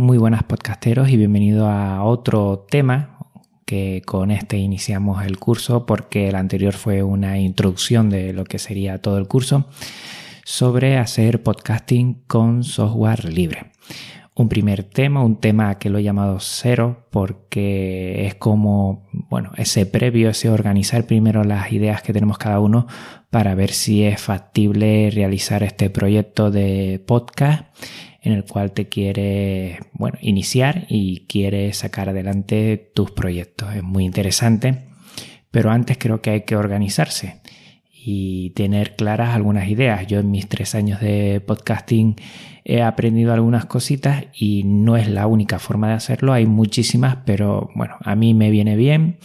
Muy buenas podcasteros y bienvenido a otro tema que con este iniciamos el curso porque el anterior fue una introducción de lo que sería todo el curso sobre hacer podcasting con software libre. Un primer tema, un tema que lo he llamado cero porque es como, bueno, ese previo, ese organizar primero las ideas que tenemos cada uno para ver si es factible realizar este proyecto de podcast en el cual te quiere bueno, iniciar y quiere sacar adelante tus proyectos. Es muy interesante, pero antes creo que hay que organizarse y tener claras algunas ideas. Yo en mis tres años de podcasting he aprendido algunas cositas y no es la única forma de hacerlo, hay muchísimas, pero bueno, a mí me viene bien,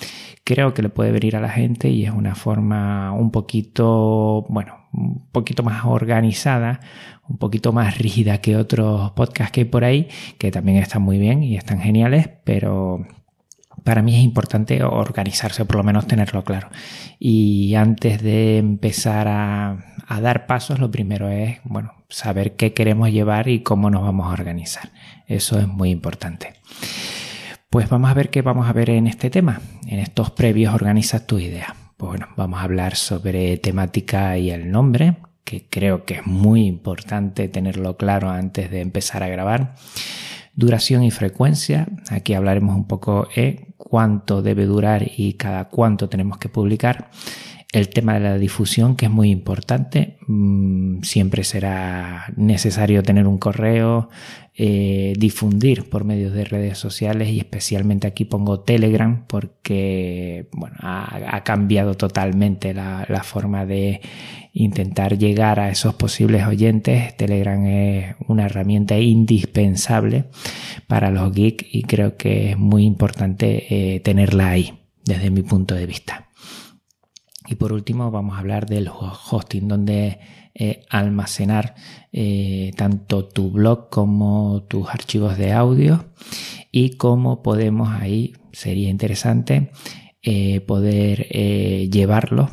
creo que le puede venir a la gente y es una forma un poquito, bueno, un poquito más organizada, un poquito más rígida que otros podcasts que hay por ahí, que también están muy bien y están geniales, pero para mí es importante organizarse, o por lo menos tenerlo claro. Y antes de empezar a, dar pasos, lo primero es, bueno, saber qué queremos llevar y cómo nos vamos a organizar. Eso es muy importante. Pues vamos a ver qué vamos a ver en este tema. En estos previos Organiza tu idea. Pues bueno, vamos a hablar sobre temática y el nombre, que creo que es muy importante tenerlo claro antes de empezar a grabar. Duración y frecuencia, aquí hablaremos un poco de cuánto debe durar y cada cuánto tenemos que publicar el tema de la difusión, que es muy importante. Mm, siempre será necesario tener un correo, eh, difundir por medios de redes sociales y especialmente aquí pongo Telegram porque bueno, ha, cambiado totalmente la, forma de intentar llegar a esos posibles oyentes. Telegram es una herramienta indispensable para los geeks y creo que es muy importante eh, tenerla ahí desde mi punto de vista. Y por último vamos a hablar del hosting, donde eh, almacenar eh, tanto tu blog como tus archivos de audio y cómo podemos ahí, sería interesante, eh, poder llevarlo,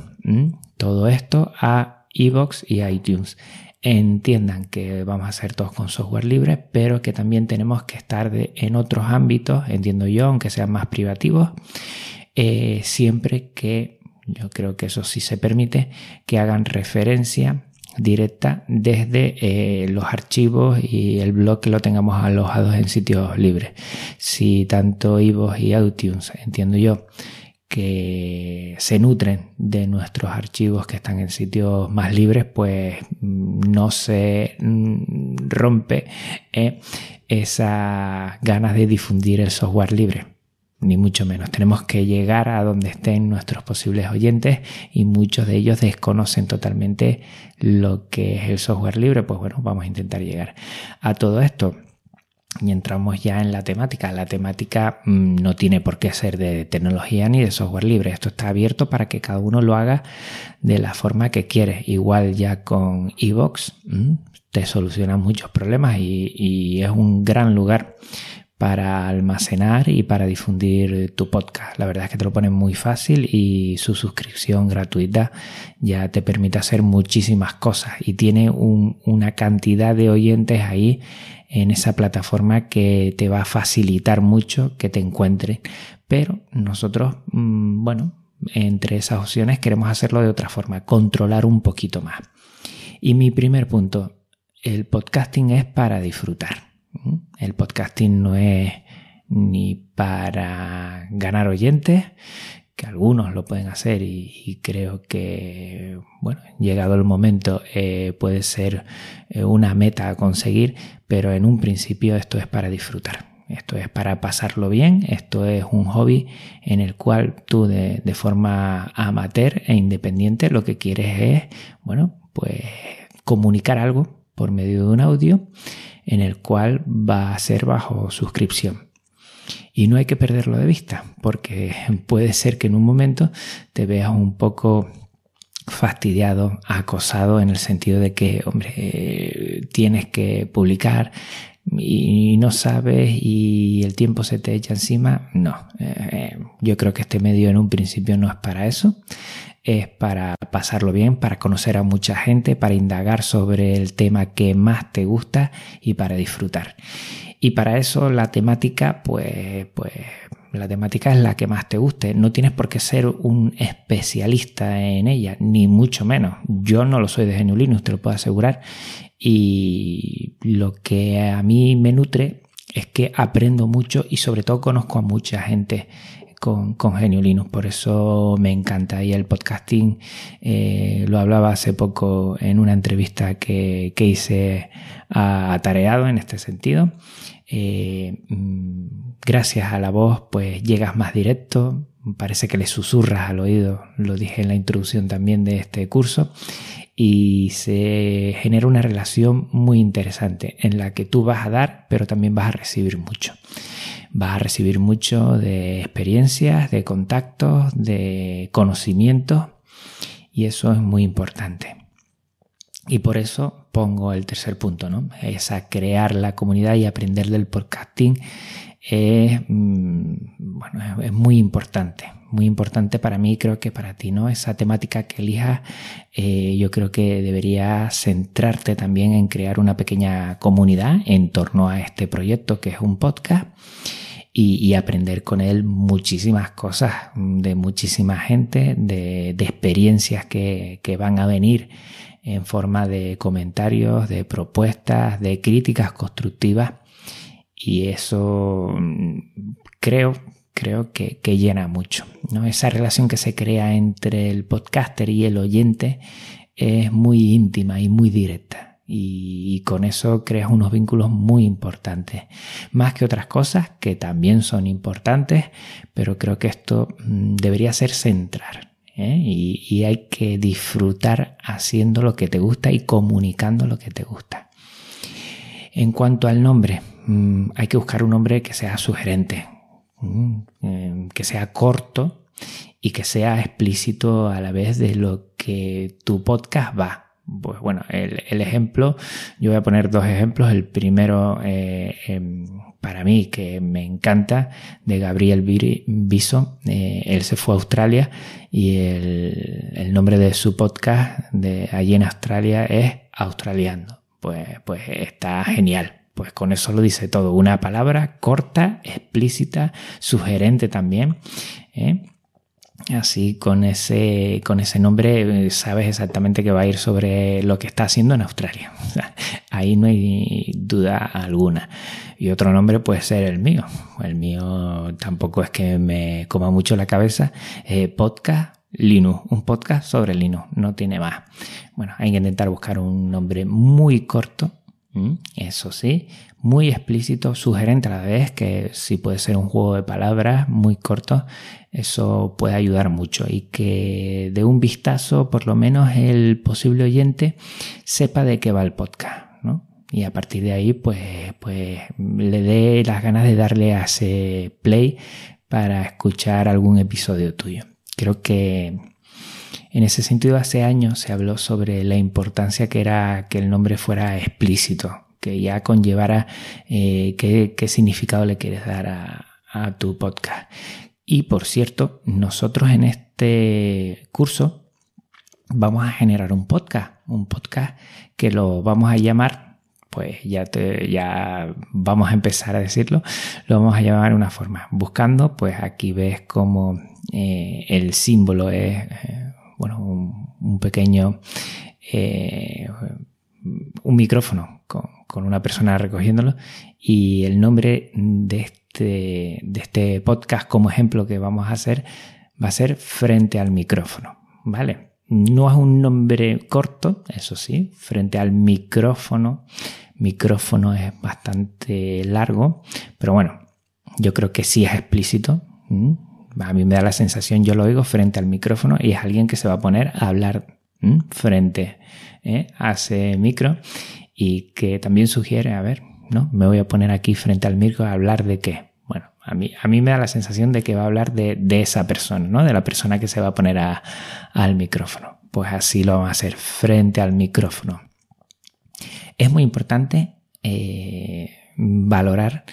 todo esto, a iBox y iTunes. Entiendan que vamos a hacer todos con software libre, pero que también tenemos que estar en otros ámbitos, entiendo yo, aunque sean más privativos, siempre que yo creo que eso sí se permite, que hagan referencia directa desde eh, los archivos y el blog que lo tengamos alojados en sitios libres. Si tanto iVoox y iTunes, entiendo yo, que se nutren de nuestros archivos que están en sitios más libres, pues mm, no se mm, rompe eh, esas ganas de difundir el software libre ni mucho menos. Tenemos que llegar a donde estén nuestros posibles oyentes y muchos de ellos desconocen totalmente lo que es el software libre. Pues bueno, vamos a intentar llegar a todo esto. Y entramos ya en la temática. La temática mm, no tiene por qué ser de tecnología ni de software libre. Esto está abierto para que cada uno lo haga de la forma que quiere. Igual ya con Evox mm, te soluciona muchos problemas y es un gran lugar para almacenar y para difundir tu podcast. La verdad es que te lo ponen muy fácil y su suscripción gratuita ya te permite hacer muchísimas cosas y tiene una cantidad de oyentes ahí en esa plataforma que te va a facilitar mucho que te encuentres. Pero nosotros, mm, bueno, entre esas opciones queremos hacerlo de otra forma, controlar un poquito más. Y mi primer punto, el podcasting es para disfrutar. El podcasting no es ni para ganar oyentes, que algunos lo pueden hacer y, creo que, bueno, llegado el momento eh, puede ser eh, una meta a conseguir, pero en un principio esto es para disfrutar. Esto es para pasarlo bien, esto es un hobby en el cual tú de, de forma amateur e independiente lo que quieres es, bueno, pues comunicar algo por medio de un audio en el cual va a ser bajo suscripción. Y no hay que perderlo de vista, porque puede ser que en un momento te veas un poco fastidiado, acosado en el sentido de que, hombre, eh, tienes que publicar y no sabes y el tiempo se te echa encima. No, eh, eh, yo creo que este medio en un principio no es para eso es para pasarlo bien, para conocer a mucha gente, para indagar sobre el tema que más te gusta y para disfrutar. Y para eso la temática, pues, pues la temática es la que más te guste. No tienes por qué ser un especialista en ella, ni mucho menos. Yo no lo soy de GNU te lo puedo asegurar. Y lo que a mí me nutre es que aprendo mucho y sobre todo conozco a mucha gente con, con Genio Por eso me encanta. Y el podcasting eh, lo hablaba hace poco en una entrevista que, hice a Tareado en este sentido. Eh, mm, gracias a la voz, pues llegas más directo. Parece que le susurras al oído. Lo dije en la introducción también de este curso y se genera una relación muy interesante en la que tú vas a dar, pero también vas a recibir mucho. Vas a recibir mucho de experiencias, de contactos, de conocimientos y eso es muy importante. Y por eso pongo el tercer punto, ¿no? Es a crear la comunidad y aprender del podcasting es, mm, muy importante, muy importante para mí, creo que para ti, ¿no? Esa temática que elijas, eh, yo creo que debería centrarte también en crear una pequeña comunidad en torno a este proyecto que es un podcast y, aprender con él muchísimas cosas de muchísima gente, de, experiencias que, van a venir en forma de comentarios, de propuestas, de críticas constructivas. Y eso mm, creo, creo que, que, llena mucho. ¿no? Esa relación que se crea entre el podcaster y el oyente es muy íntima y muy directa y, con eso creas unos vínculos muy importantes. Más que otras cosas que también son importantes, pero creo que esto mm, debería ser centrar. ¿eh? Y, y hay que disfrutar haciendo lo que te gusta y comunicando lo que te gusta. En cuanto al nombre, mm, hay que buscar un nombre que sea sugerente, mm, em, que sea corto y que sea explícito a la vez de lo que tu podcast va pues bueno, el, ejemplo, yo voy a poner dos ejemplos. El primero, eh, em, para mí, que me encanta, de Gabriel Biso. Eh, él se fue a Australia y el, nombre de su podcast de allí en Australia es Australiano. Pues, pues está genial. Pues con eso lo dice todo. Una palabra corta, explícita, sugerente también. ¿eh? Así, con ese, con ese nombre eh, sabes exactamente que va a ir sobre lo que está haciendo en Australia. ahí no hay duda alguna. Y otro nombre puede ser el mío. El mío tampoco es que me coma mucho la cabeza. Eh, podcast Linux, un podcast sobre Linux, no tiene más. Bueno, hay que intentar buscar un nombre muy corto, eso sí, muy explícito, sugerente a la vez, que si puede ser un juego de palabras muy corto, eso puede ayudar mucho y que de un vistazo, por lo menos el posible oyente sepa de qué va el podcast, ¿no? Y a partir de ahí, pues, pues le dé las ganas de darle a ese play para escuchar algún episodio tuyo. Creo que en ese sentido, hace años se habló sobre la importancia que era que el nombre fuera explícito, que ya conllevara eh, qué, significado le quieres dar a tu podcast. Y por cierto, nosotros en este curso vamos a generar un podcast, un podcast que lo vamos a llamar, pues ya, ya vamos a empezar a decirlo, lo vamos a llamar de una forma. Buscando, pues aquí ves como eh, el símbolo es, eh, bueno, un, pequeño, eh, un micrófono con, con una persona recogiéndolo y el nombre de este este, de este podcast como ejemplo que vamos a hacer va a ser frente al micrófono, ¿vale? No es un nombre corto, eso sí, frente al micrófono. Micrófono es bastante largo, pero bueno, yo creo que sí es explícito. A mí me da la sensación, yo lo oigo frente al micrófono y es alguien que se va a poner a hablar frente ¿eh? a ese micro y que también sugiere, a ver, ¿no? Me voy a poner aquí frente al micro a hablar de qué. Bueno, a mí, me da la sensación de que va a hablar de, esa persona, ¿no? De la persona que se va a poner al micrófono. Pues así lo vamos a hacer, frente al micrófono. Es muy importante eh, valorar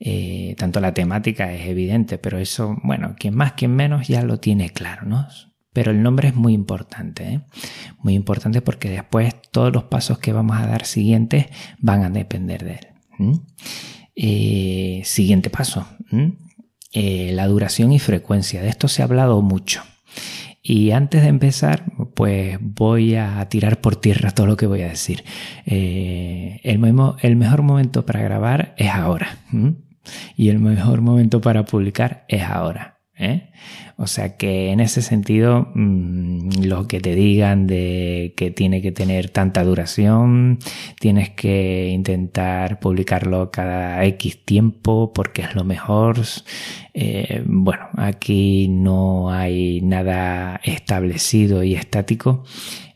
eh, tanto la temática, es evidente, pero eso, bueno, quien más, quien menos ya lo tiene claro, ¿no? Pero el nombre es muy importante, ¿eh? muy importante porque después todos los pasos que vamos a dar siguientes van a depender de él. Eh, siguiente paso, eh, la duración y frecuencia. De esto se ha hablado mucho. Y antes de empezar, pues voy a tirar por tierra todo lo que voy a decir. Eh, el, mejor momento para grabar es ahora. Y el mejor momento para publicar es ahora. ¿eh? O sea que en ese sentido, mm, lo que te digan de que tiene que tener tanta duración, tienes que intentar publicarlo cada X tiempo porque es lo mejor. Eh, bueno, aquí no hay nada establecido y estático.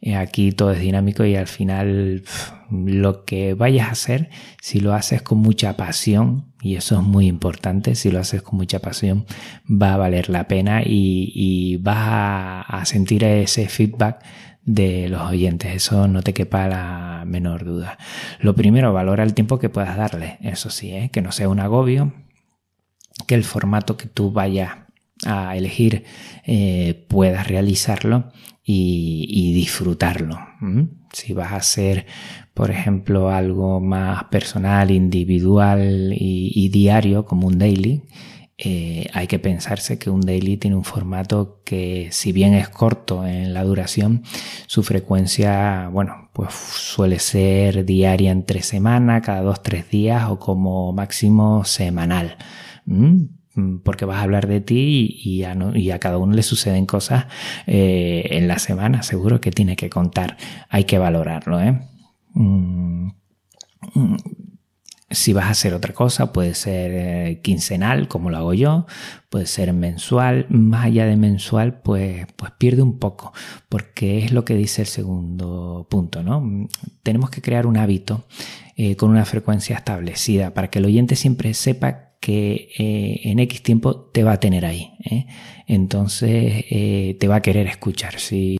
Eh, aquí todo es dinámico y al final lo que vayas a hacer, si lo haces con mucha pasión, y eso es muy importante, si lo haces con mucha pasión va a valer la pena y, y vas a, sentir ese feedback de los oyentes, eso no te quepa la menor duda. Lo primero, valora el tiempo que puedas darle, eso sí, ¿eh? que no sea un agobio, que el formato que tú vayas a elegir eh, puedas realizarlo y, disfrutarlo. Si vas a hacer por ejemplo, algo más personal, individual y, diario, como un daily, eh, hay que pensarse que un daily tiene un formato que, si bien es corto en la duración, su frecuencia, bueno, pues suele ser diaria entre semana, cada dos, tres días o como máximo semanal. Mm, mm, porque vas a hablar de ti y a, cada uno le suceden cosas eh, en la semana, seguro que tiene que contar, hay que valorarlo. ¿eh? Mm, mm, si vas a hacer otra cosa, puede ser eh, quincenal, como lo hago yo, puede ser mensual, más allá de mensual, pues, pues pierde un poco, porque es lo que dice el segundo punto, ¿no? Tenemos que crear un hábito eh, con una frecuencia establecida para que el oyente siempre sepa que eh, en X tiempo te va a tener ahí. ¿eh? Entonces eh, te va a querer escuchar. Si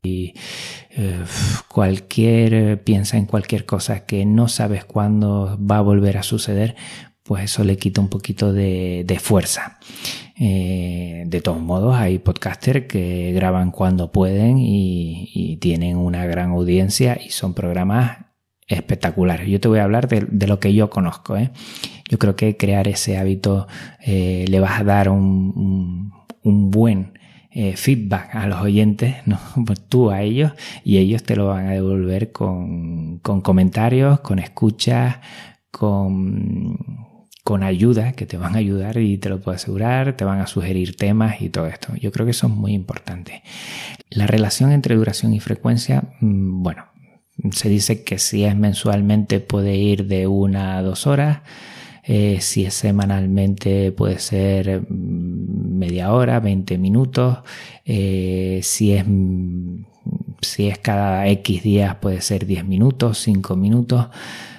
cualquier piensa en cualquier cosa que no sabes cuándo va a volver a suceder, pues eso le quita un poquito de, fuerza. de todos modos, hay podcasters que graban cuando pueden y, y, tienen una gran audiencia y son programas espectacular. Yo te voy a hablar de, lo que yo conozco. ¿eh? Yo creo que crear ese hábito eh, le vas a dar un, buen eh, feedback a los oyentes, pues tú a ellos, y ellos te lo van a devolver con, comentarios, con escuchas, con, con ayuda, que te van a ayudar y te lo puedo asegurar, te van a sugerir temas y todo esto. Yo creo que eso es muy importante. La relación entre duración y frecuencia, mm, bueno, se dice que si es mensualmente puede ir de una a dos horas, eh, si es semanalmente puede ser mm, media hora, 20 minutos, eh, si, es, mm, si es cada X días puede ser 10 minutos, 5 minutos.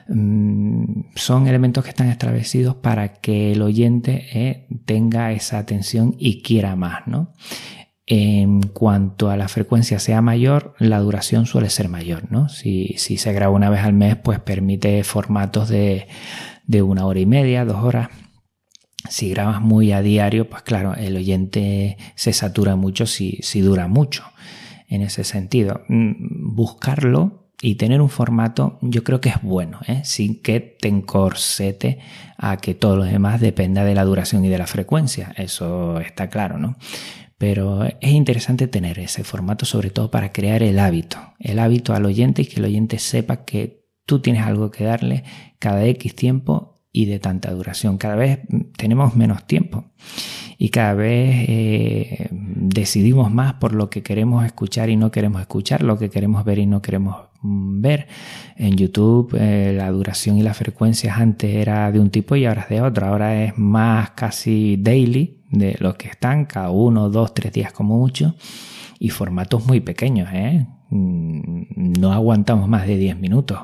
Mm, son elementos que están establecidos para que el oyente eh, tenga esa atención y quiera más, ¿no? en cuanto a la frecuencia sea mayor, la duración suele ser mayor, ¿no? Si, se graba una vez al mes, pues permite formatos de, de, una hora y media, dos horas. Si grabas muy a diario, pues claro, el oyente se satura mucho si, si dura mucho. En ese sentido, mm, buscarlo y tener un formato yo creo que es bueno, ¿eh? sin que te encorsete a que todo lo demás dependa de la duración y de la frecuencia. Eso está claro, ¿no? Pero es interesante tener ese formato, sobre todo para crear el hábito, el hábito al oyente y que el oyente sepa que tú tienes algo que darle cada X tiempo y de tanta duración. Cada vez tenemos menos tiempo y cada vez eh, decidimos más por lo que queremos escuchar y no queremos escuchar, lo que queremos ver y no queremos mm, ver. En YouTube eh, la duración y las frecuencias antes era de un tipo y ahora es de otro, ahora es más casi daily de los que están, cada uno, dos, tres días como mucho, y formatos muy pequeños, ¿eh? mm, No aguantamos más de 10 minutos.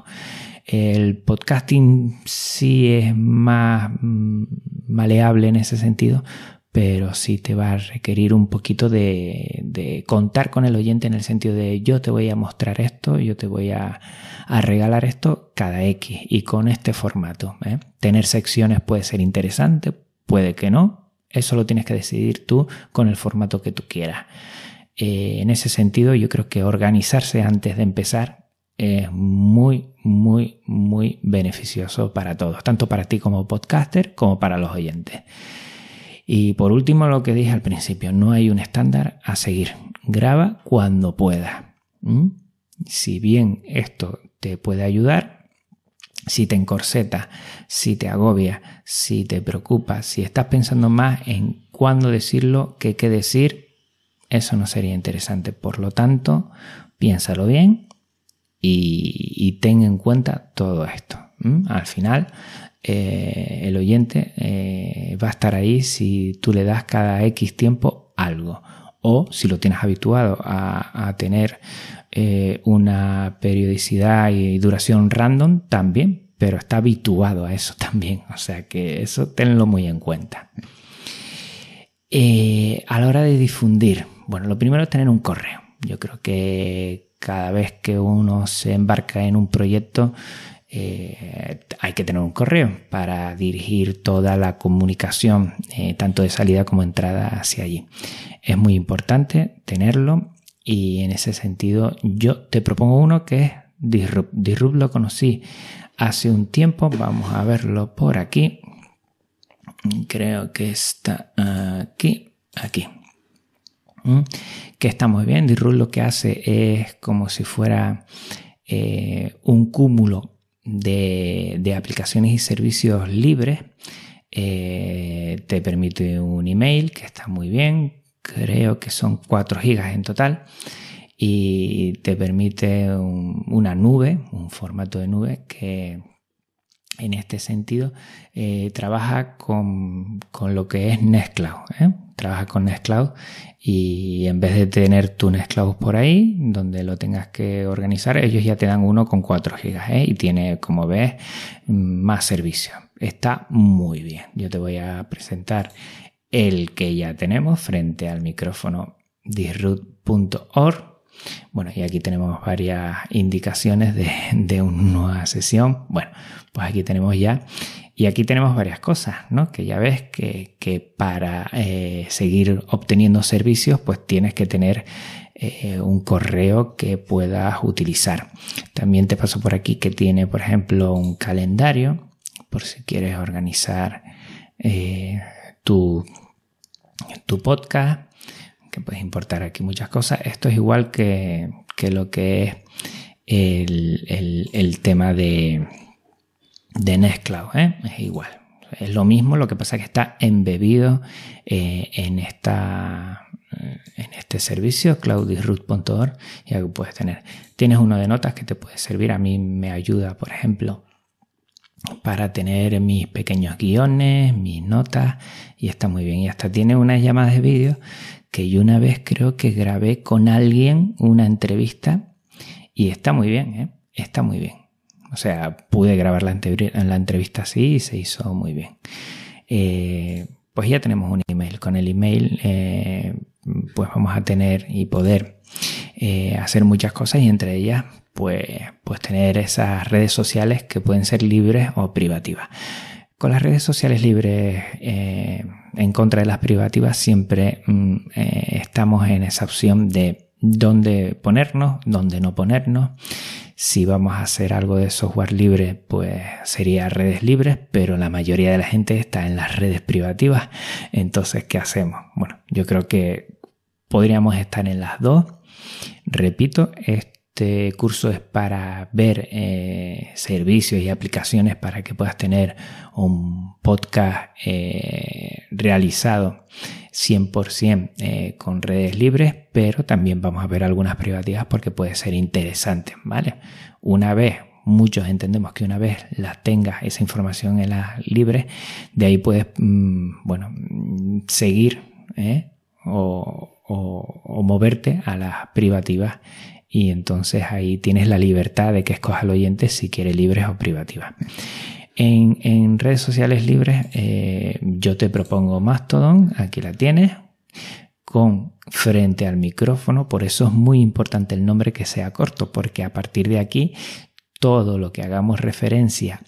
El podcasting sí es más mm, maleable en ese sentido, pero sí te va a requerir un poquito de, contar con el oyente en el sentido de yo te voy a mostrar esto, yo te voy a, regalar esto cada X y con este formato. ¿eh? Tener secciones puede ser interesante, puede que no, eso lo tienes que decidir tú con el formato que tú quieras. Eh, en ese sentido, yo creo que organizarse antes de empezar es muy, muy, muy beneficioso para todos, tanto para ti como podcaster como para los oyentes. Y por último, lo que dije al principio, no hay un estándar a seguir. Graba cuando puedas. ¿Mm? Si bien esto te puede ayudar, si te encorseta, si te agobia, si te preocupa, si estás pensando más en cuándo decirlo que qué decir, eso no sería interesante. Por lo tanto, piénsalo bien y, ten en cuenta todo esto. Al final, eh, el oyente eh, va a estar ahí si tú le das cada X tiempo algo o si lo tienes habituado a, tener eh, una periodicidad y duración random, también, pero está habituado a eso también. O sea que eso tenlo muy en cuenta. Eh, a la hora de difundir, bueno, lo primero es tener un correo. Yo creo que cada vez que uno se embarca en un proyecto, eh, hay que tener un correo para dirigir toda la comunicación, eh, tanto de salida como entrada hacia allí. Es muy importante tenerlo y en ese sentido yo te propongo uno que es Disrupt. lo conocí hace un tiempo, vamos a verlo por aquí. Creo que está aquí, aquí ¿Mm? que está muy bien. Disrupt lo que hace es como si fuera eh, un cúmulo de, aplicaciones y servicios libres. Eh, te permite un email que está muy bien, creo que son 4 gigas en total y te permite una nube, un formato de nube que, en este sentido, eh, trabaja con, lo que es Nextcloud. ¿eh? Trabaja con Nextcloud y en vez de tener tu Nextcloud por ahí, donde lo tengas que organizar, ellos ya te dan uno con 4 GB ¿eh? y tiene, como ves, más servicios. Está muy bien. Yo te voy a presentar el que ya tenemos frente al micrófono disroot.org bueno, y aquí tenemos varias indicaciones de, una nueva sesión. Bueno, pues aquí tenemos ya y aquí tenemos varias cosas, ¿no? Que ya ves que, para eh, seguir obteniendo servicios, pues tienes que tener eh, un correo que puedas utilizar. También te paso por aquí que tiene, por ejemplo, un calendario, por si quieres organizar eh, tu, tu podcast que puedes importar aquí muchas cosas. Esto es igual que, lo que es el, tema de, de Nextcloud, ¿eh? es igual. Es lo mismo, lo que pasa que está embebido eh, en, esta, en este servicio, cloudisroot.org, y algo puedes tener. Tienes uno de notas que te puede servir, a mí me ayuda, por ejemplo, para tener mis pequeños guiones, mis notas, y está muy bien. Y hasta tiene unas llamadas de vídeo que yo una vez creo que grabé con alguien una entrevista y está muy bien, ¿eh? está muy bien. O sea, pude grabar la, la entrevista así y se hizo muy bien. Eh, pues ya tenemos un email. Con el email eh, pues vamos a tener y poder hacer muchas cosas y entre ellas pues, pues tener esas redes sociales que pueden ser libres o privativas. Con las redes sociales libres eh, en contra de las privativas siempre mm, eh, estamos en esa opción de dónde ponernos, dónde no ponernos. Si vamos a hacer algo de software libre, pues sería redes libres, pero la mayoría de la gente está en las redes privativas. Entonces, ¿qué hacemos? Bueno, yo creo que podríamos estar en las dos. Repito, esto este curso es para ver eh, servicios y aplicaciones para que puedas tener un podcast eh, realizado 100% eh, con redes libres, pero también vamos a ver algunas privativas porque puede ser interesante, ¿vale? Una vez muchos entendemos que una vez la tengas esa información en las libres, de ahí puedes, mm, bueno, mm, seguir o, moverte a las privativas y entonces ahí tienes la libertad de que escoja al oyente si quiere libres o privativas. En, redes sociales libres eh, yo te propongo Mastodon, aquí la tienes, con frente al micrófono, por eso es muy importante el nombre que sea corto, porque a partir de aquí todo lo que hagamos referencia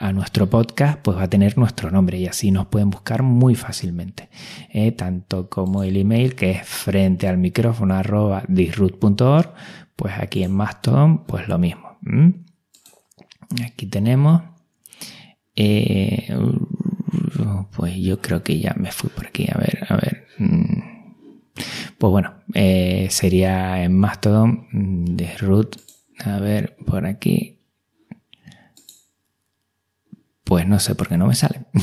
a, nuestro podcast, pues va a tener nuestro nombre y así nos pueden buscar muy fácilmente. Eh, tanto como el email que es frente al micrófono arroba disroot.org, pues aquí en Mastodon, pues lo mismo. Aquí tenemos. Eh, pues yo creo que ya me fui por aquí. A ver, a ver. Pues bueno, eh, sería en Mastodon, mm, disroot. A ver, por aquí pues no sé por qué no me sale.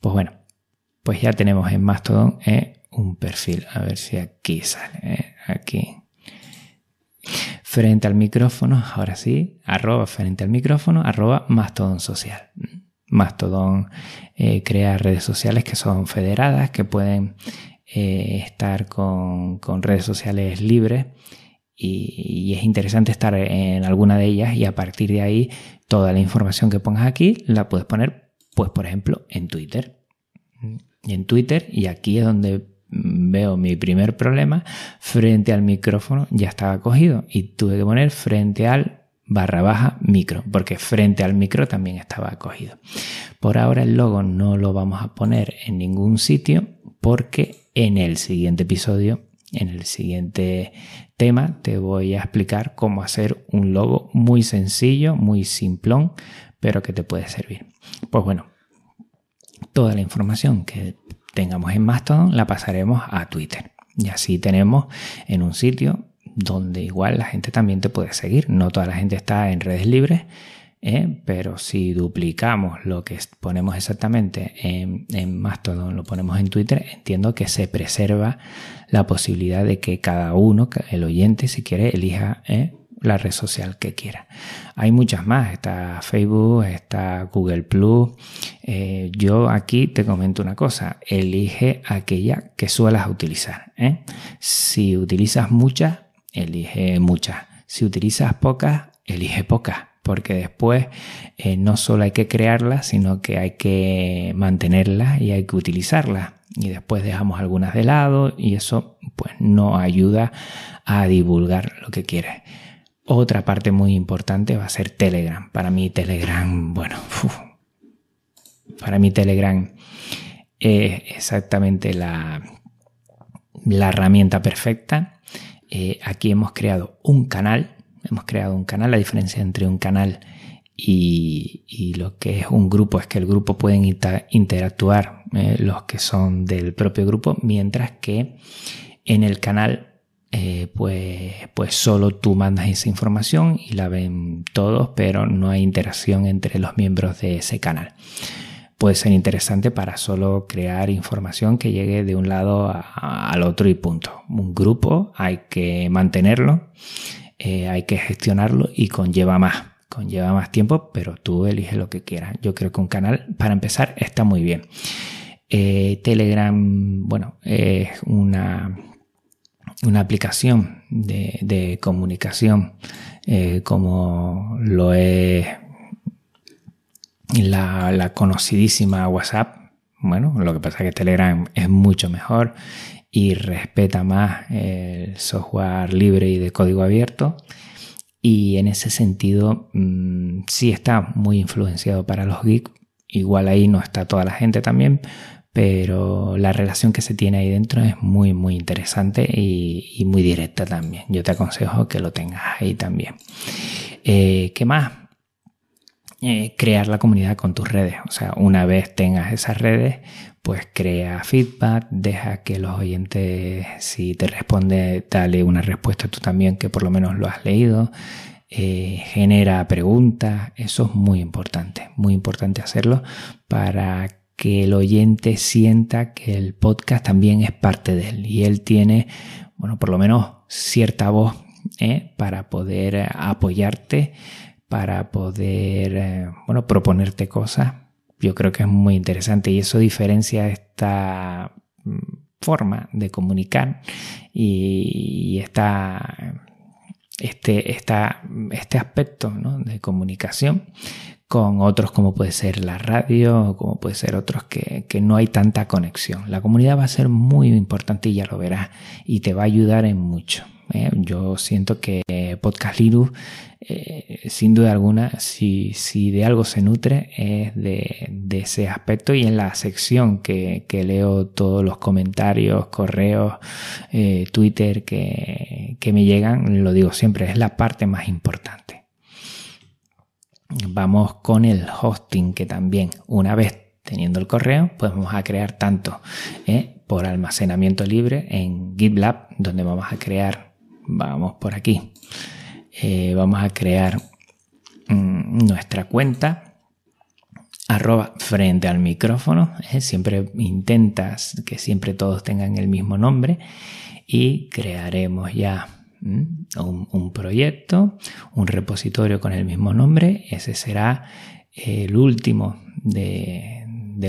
pues bueno, pues ya tenemos en Mastodon eh, un perfil. A ver si aquí sale. Eh, aquí. Frente al micrófono, ahora sí, arroba frente al micrófono, arroba Mastodon social. Mastodon eh, crea redes sociales que son federadas, que pueden estar con redes sociales libres y, es interesante estar en alguna de ellas y a partir de ahí toda la información que pongas aquí la puedes poner, pues por ejemplo, en Twitter. Y en Twitter, y aquí es donde veo mi primer problema, frente al micrófono ya estaba cogido y tuve que poner frente al barra baja micro, porque frente al micro también estaba cogido. Por ahora el logo no lo vamos a poner en ningún sitio porque en el siguiente episodio en el siguiente tema te voy a explicar cómo hacer un logo muy sencillo, muy simplón, pero que te puede servir. Pues bueno, toda la información que tengamos en Mastodon la pasaremos a Twitter. Y así tenemos en un sitio donde igual la gente también te puede seguir. No toda la gente está en redes libres, ¿eh? pero si duplicamos lo que ponemos exactamente en, Mastodon, lo ponemos en Twitter, entiendo que se preserva la posibilidad de que cada uno, el oyente, si quiere, elija ¿eh? la red social que quiera. Hay muchas más, está Facebook, está Google Plus. Eh, yo aquí te comento una cosa, elige aquella que suelas utilizar. Si utilizas muchas, elige muchas. Si utilizas pocas, elige pocas porque después eh, no solo hay que crearlas, sino que hay que mantenerlas y hay que utilizarlas. Y después dejamos algunas de lado y eso pues no ayuda a divulgar lo que quieres. Otra parte muy importante va a ser Telegram. Para mí Telegram, bueno, para mí Telegram es exactamente la, la herramienta perfecta. Eh, aquí hemos creado un canal hemos creado un canal. La diferencia entre un canal y, lo que es un grupo es que el grupo pueden interactuar eh, los que son del propio grupo, mientras que en el canal eh, pues, pues solo tú mandas esa información y la ven todos, pero no hay interacción entre los miembros de ese canal. Puede ser interesante para solo crear información que llegue de un lado al otro y punto. Un grupo hay que mantenerlo eh, hay que gestionarlo y conlleva más. Conlleva más tiempo, pero tú eliges lo que quieras. Yo creo que un canal, para empezar, está muy bien. Eh, Telegram, bueno, es una, una aplicación de, comunicación eh, como lo es la, la conocidísima WhatsApp. Bueno, lo que pasa es que Telegram es mucho mejor y respeta más el software libre y de código abierto. Y en ese sentido, mm, sí está muy influenciado para los geeks. Igual ahí no está toda la gente también, pero la relación que se tiene ahí dentro es muy, muy interesante y, muy directa también. Yo te aconsejo que lo tengas ahí también. Eh, ¿Qué más? Eh, crear la comunidad con tus redes. O sea, una vez tengas esas redes, pues crea feedback, deja que los oyentes, si te responde, dale una respuesta tú también, que por lo menos lo has leído. Eh, genera preguntas, eso es muy importante, muy importante hacerlo para que el oyente sienta que el podcast también es parte de él y él tiene, bueno, por lo menos cierta voz eh, para poder apoyarte para poder, eh, bueno, proponerte cosas. Yo creo que es muy interesante y eso diferencia esta mm, forma de comunicar y, este, este aspecto de comunicación con otros como puede ser la radio, como puede ser otros que, no hay tanta conexión. La comunidad va a ser muy importante y ya lo verás y te va a ayudar en mucho. ¿eh? Yo siento que Podcast eh, sin duda alguna, si, si, de algo se nutre es de, ese aspecto y en la sección que, leo todos los comentarios, correos, eh, Twitter que me llegan, lo digo siempre, es la parte más importante vamos con el hosting, que también una vez teniendo el correo, pues vamos a crear tanto ¿eh? por almacenamiento libre en GitLab, donde vamos a crear, vamos por aquí, eh, vamos a crear mm, nuestra cuenta arroba frente al micrófono, ¿eh? siempre intentas que siempre todos tengan el mismo nombre y crearemos ya un, proyecto, un repositorio con el mismo nombre. Ese será el último de,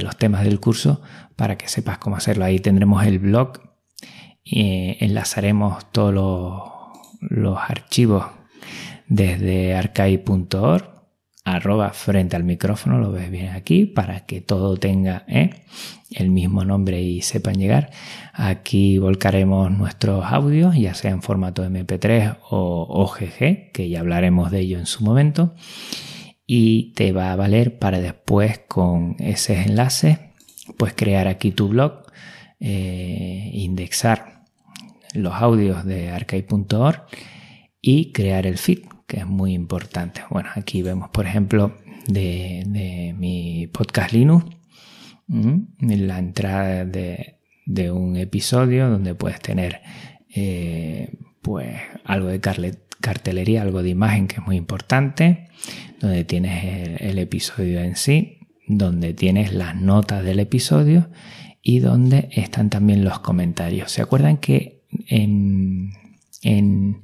los temas del curso para que sepas cómo hacerlo. Ahí tendremos el blog, y eh, enlazaremos todos los, los archivos desde arcai.org arroba frente al micrófono, lo ves bien aquí, para que todo tenga ¿eh? el mismo nombre y sepan llegar. Aquí volcaremos nuestros audios, ya sea en formato MP3 o OGG, que ya hablaremos de ello en su momento. Y te va a valer para después con ese enlace, pues crear aquí tu blog, eh, indexar los audios de archive.org y crear el feed es muy importante. Bueno, aquí vemos, por ejemplo, de, mi podcast Linux, la entrada de, un episodio donde puedes tener eh, pues algo de cartelería, algo de imagen que es muy importante, donde tienes el, episodio en sí, donde tienes las notas del episodio y donde están también los comentarios. ¿Se acuerdan que en, en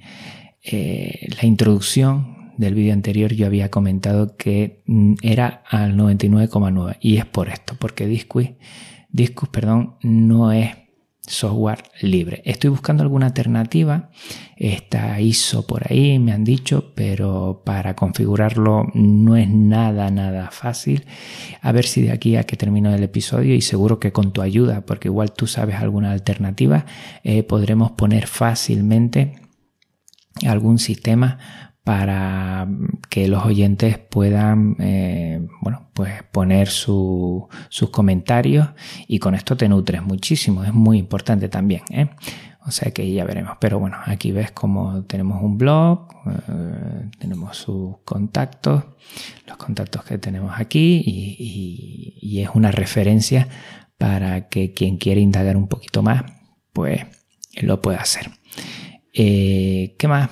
eh, la introducción del vídeo anterior yo había comentado que mm, era al 99,9 y es por esto, porque Discus, Discus perdón, no es software libre. Estoy buscando alguna alternativa, está ISO por ahí, me han dicho, pero para configurarlo no es nada, nada fácil. A ver si de aquí a que termino el episodio y seguro que con tu ayuda, porque igual tú sabes alguna alternativa, eh, podremos poner fácilmente algún sistema para que los oyentes puedan eh, bueno, pues poner su, sus comentarios y con esto te nutres muchísimo, es muy importante también. ¿eh? O sea que ya veremos. Pero bueno, aquí ves como tenemos un blog, eh, tenemos sus contactos, los contactos que tenemos aquí y, es una referencia para que quien quiere indagar un poquito más, pues lo pueda hacer. Eh, ¿Qué más?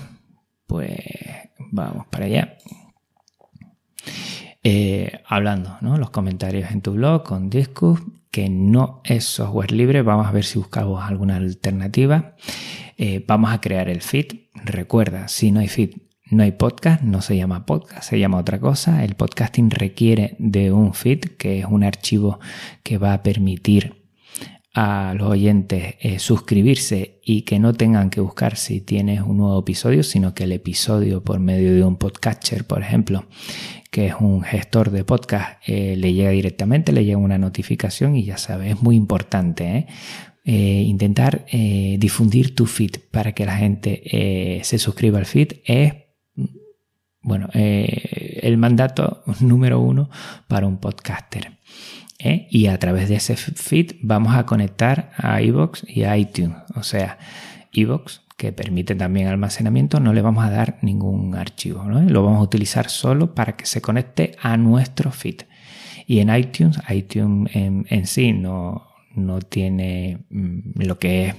Pues vamos para allá. Eh, hablando, ¿no? Los comentarios en tu blog con Discus, que no es software libre. Vamos a ver si buscamos alguna alternativa. Eh, vamos a crear el feed. Recuerda, si no hay feed, no hay podcast, no se llama podcast, se llama otra cosa. El podcasting requiere de un feed, que es un archivo que va a permitir a los oyentes eh, suscribirse y que no tengan que buscar si tienes un nuevo episodio, sino que el episodio por medio de un podcaster por ejemplo, que es un gestor de podcast, eh, le llega directamente, le llega una notificación y ya sabes, es muy importante. ¿eh? intentar difundir tu feed para que la gente se suscriba al feed es bueno, el mandato número uno para un podcaster. ¿eh? Y a través de ese feed vamos a conectar a iBox y a iTunes. O sea, iBox, que permite también almacenamiento, no le vamos a dar ningún archivo. Lo vamos a utilizar solo para que se conecte a nuestro feed. Y en iTunes, iTunes en, sí no, no tiene mm, lo que es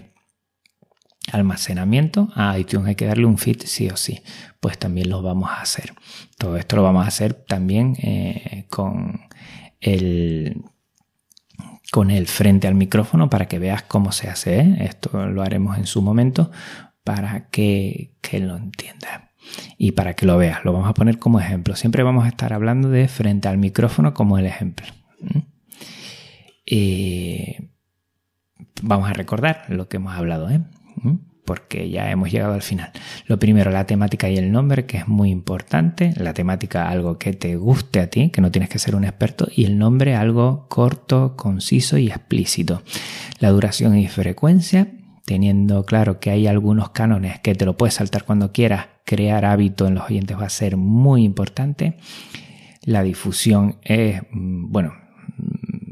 almacenamiento, a iTunes hay que darle un feed sí o sí, pues también lo vamos a hacer. Todo esto lo vamos a hacer también eh, con el con él frente al micrófono para que veas cómo se hace. ¿eh? Esto lo haremos en su momento para que, lo entienda y para que lo veas. Lo vamos a poner como ejemplo. Siempre vamos a estar hablando de frente al micrófono como el ejemplo. Eh, vamos a recordar lo que hemos hablado. ¿eh? porque ya hemos llegado al final. Lo primero, la temática y el nombre, que es muy importante. La temática, algo que te guste a ti, que no tienes que ser un experto. Y el nombre, algo corto, conciso y explícito. La duración y frecuencia, teniendo claro que hay algunos cánones que te lo puedes saltar cuando quieras. Crear hábito en los oyentes va a ser muy importante. La difusión es, mm, bueno,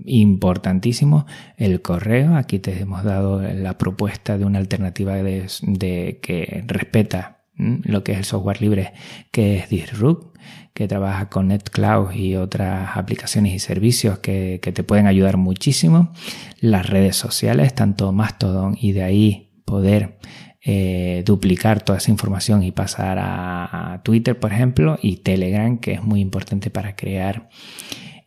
importantísimo el correo. Aquí te hemos dado la propuesta de una alternativa de, que respeta lo que es el software libre, que es Disrupt, que trabaja con NetCloud y otras aplicaciones y servicios que, te pueden ayudar muchísimo. Las redes sociales, tanto Mastodon y de ahí poder eh, duplicar toda esa información y pasar a, Twitter, por ejemplo, y Telegram, que es muy importante para crear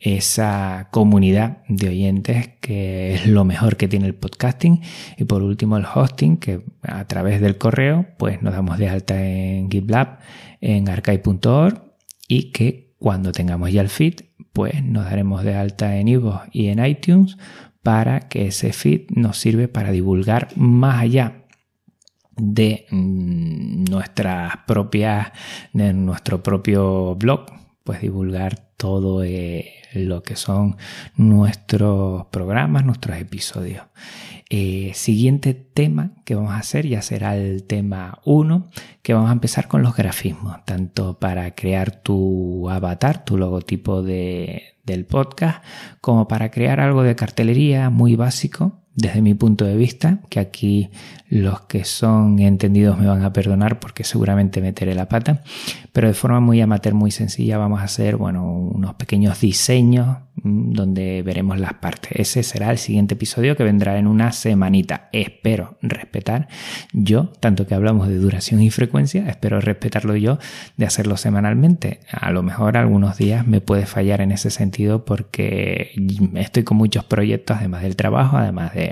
esa comunidad de oyentes que es lo mejor que tiene el podcasting y por último el hosting que a través del correo pues nos damos de alta en GitLab en archive.org y que cuando tengamos ya el feed pues nos daremos de alta en Ivo y en iTunes para que ese feed nos sirve para divulgar más allá de mm, nuestras propias de nuestro propio blog pues divulgar todo eh, lo que son nuestros programas, nuestros episodios. Eh, siguiente tema que vamos a hacer ya será el tema 1, que vamos a empezar con los grafismos, tanto para crear tu avatar, tu logotipo de, del podcast, como para crear algo de cartelería muy básico desde mi punto de vista, que aquí los que son entendidos me van a perdonar porque seguramente meteré la pata, pero de forma muy amateur, muy sencilla, vamos a hacer bueno, unos pequeños diseños mm, donde veremos las partes. Ese será el siguiente episodio que vendrá en una semanita. Espero respetar yo, tanto que hablamos de duración y frecuencia, espero respetarlo yo de hacerlo semanalmente. A lo mejor algunos días me puede fallar en ese sentido porque estoy con muchos proyectos, además del trabajo, además de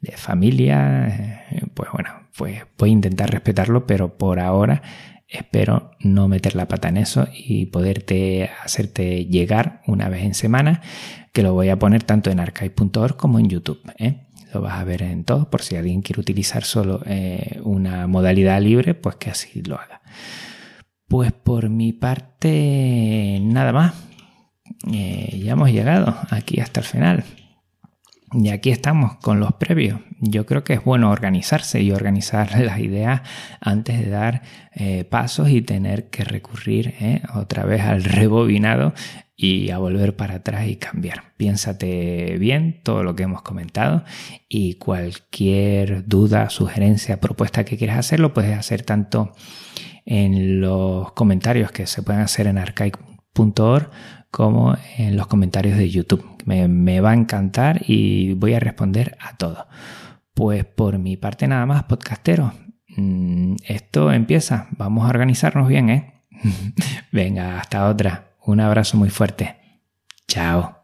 de, familia, eh, pues bueno, pues voy a intentar respetarlo, pero por ahora espero no meter la pata en eso y poderte hacerte llegar una vez en semana, que lo voy a poner tanto en archive.org como en YouTube. ¿eh? Lo vas a ver en todo, por si alguien quiere utilizar solo eh, una modalidad libre, pues que así lo haga. Pues por mi parte, nada más. ya hemos llegado aquí hasta el final. Y aquí estamos con los previos. Yo creo que es bueno organizarse y organizar las ideas antes de dar eh, pasos y tener que recurrir eh, otra vez al rebobinado y a volver para atrás y cambiar. Piénsate bien todo lo que hemos comentado y cualquier duda, sugerencia, propuesta que quieras hacer, lo puedes hacer tanto en los comentarios que se pueden hacer en arcaic.com como en los comentarios de YouTube. Me, va a encantar y voy a responder a todo. Pues por mi parte nada más, podcastero. Mm, esto empieza. Vamos a organizarnos bien, ¿eh? Venga, hasta otra. Un abrazo muy fuerte. Chao.